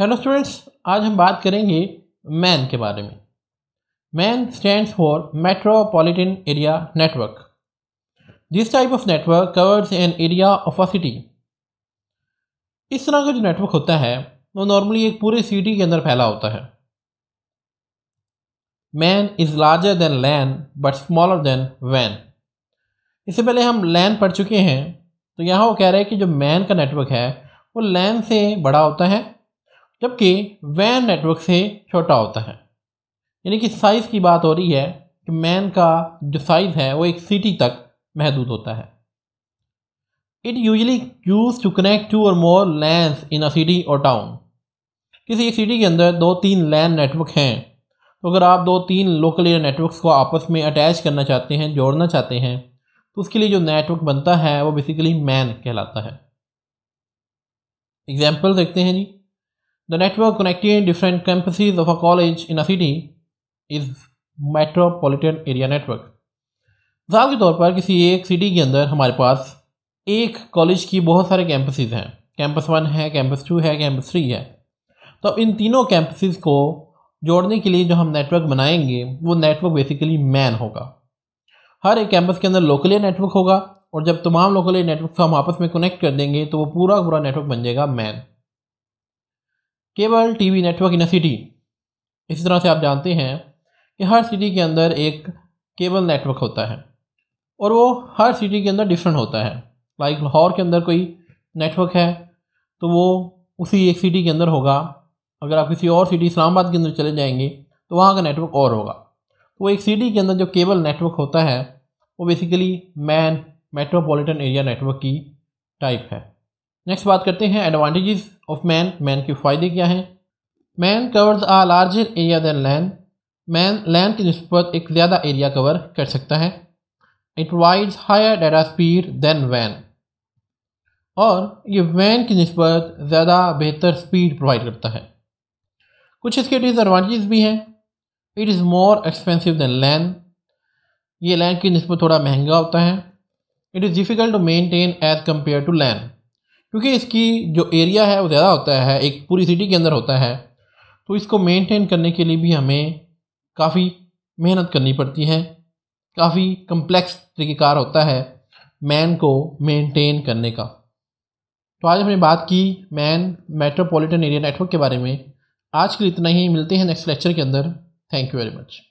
hello students आज हम बात करेंगे मैन के बारे में MAN stand for metropolitan area network this type of network covers an area of a city इस तरह का जो नेटवर्क होता है वो नॉर्मली एक पूरे सिटी के अंदर फैला होता है MAN is larger than LAN but smaller than वैन इससे पहले हम लैन पढ़ चुके हैं तो यहाँ वो कह रहे हैं कि जो मैन का नेटवर्क है वो लैन से बड़ा होता है जबकि वैन नेटवर्क से छोटा होता है यानी कि साइज़ की बात हो रही है कि मैन का जो साइज़ है वो एक सिटी तक महदूद होता है it usually use to connect two or more LAN in a city or town किसी एक सिटी के अंदर दो तीन लैन नेटवर्क हैं तो अगर आप दो तीन लोकल एरिया नेटवर्क्स को आपस में अटैच करना चाहते हैं जोड़ना चाहते हैं तो उसके लिए जो नेटवर्क बनता है वो बेसिकली मैन कहलाता है एग्जाम्पल देखते हैं जी The network connecting different campuses of a college in a city is metropolitan area network मिसाल के तौर पर किसी एक सिटी के अंदर हमारे पास एक कॉलेज की बहुत सारे कैंपसेस हैं कैंपस वन है कैंपस टू है कैंपस थ्री है तो इन तीनों कैंपसेस को जोड़ने के लिए जो हम नेटवर्क बनाएंगे वो नेटवर्क बेसिकली मैन होगा हर एक कैंपस के अंदर लोकल नेटवर्क होगा और जब तमाम लोकल नेटवर्क को हम आपस में कनेक्ट कर देंगे तो वो पूरा पूरा नेटवर्क बन जाएगा MAN cable TV network in a city इसी तरह से आप जानते हैं कि हर सिटी के अंदर एक केबल नेटवर्क होता है और वो हर सिटी के अंदर डिफरेंट होता है लाइक लाहौर के अंदर कोई नेटवर्क है तो वो उसी एक सिटी के अंदर होगा अगर आप किसी और सिटी इस्लामाबाद के अंदर चले जाएंगे तो वहाँ का नेटवर्क और होगा तो वो एक सिटी के अंदर जो केबल नेटवर्क होता है वो basically MAN metropolitan area network की टाइप है नेक्स्ट बात करते हैं एडवांटेजेस ऑफ मैन मैन के फ़ायदे क्या हैं MAN covers a larger area than LAN MAN LAN की नस्बत एक ज़्यादा एरिया कवर कर सकता है it provides higher data speed than वैन और ये वैन की नस्बत ज़्यादा बेहतर स्पीड प्रोवाइड करता है कुछ इसके डिसएडवांटेज भी हैं it is more expensive than LAN ये लैंड की नस्बत थोड़ा महंगा होता है it is difficult to maintain as compare to LAN क्योंकि इसकी जो एरिया है वो ज़्यादा होता है एक पूरी सिटी के अंदर होता है तो इसको मेंटेन करने के लिए भी हमें काफ़ी मेहनत करनी पड़ती है काफ़ी कम्प्लेक्स तरीक़ेकार होता है मैन को मेंटेन करने का तो आज हमने बात की मैन मेट्रोपॉलिटन एरिया नेटवर्क के बारे में आज के लिए इतना ही मिलते हैं नेक्स्ट लेक्चर के अंदर थैंक यू वेरी मच